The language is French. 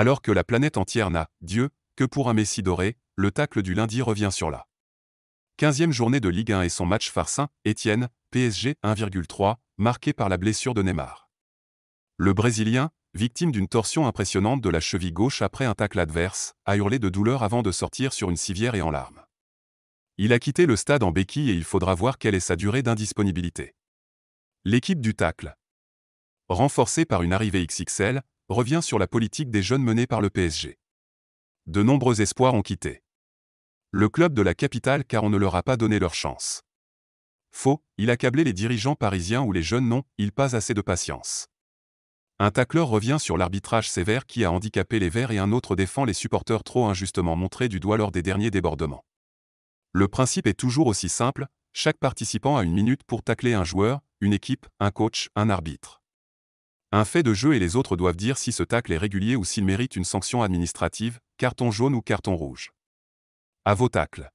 Alors que la planète entière n'a, Dieu, que pour un Messie doré, le tacle du lundi revient sur la 15e journée de Ligue 1 et son match farcin, Étienne, PSG 1,3, marqué par la blessure de Neymar. Le Brésilien, victime d'une torsion impressionnante de la cheville gauche après un tacle adverse, a hurlé de douleur avant de sortir sur une civière et en larmes. Il a quitté le stade en béquille et il faudra voir quelle est sa durée d'indisponibilité. L'équipe du tacle. Renforcée par une arrivée XXL, revient sur la politique des jeunes menée par le PSG. De nombreux espoirs ont quitté le club de la capitale car on ne leur a pas donné leur chance. Faux, il accablait les dirigeants parisiens ou les jeunes non, ils pas assez de patience. Un tacleur revient sur l'arbitrage sévère qui a handicapé les Verts et un autre défend les supporters trop injustement montrés du doigt lors des derniers débordements. Le principe est toujours aussi simple, chaque participant a une minute pour tacler un joueur, une équipe, un coach, un arbitre. Un fait de jeu et les autres doivent dire si ce tacle est régulier ou s'il mérite une sanction administrative, carton jaune ou carton rouge. À vos tacles.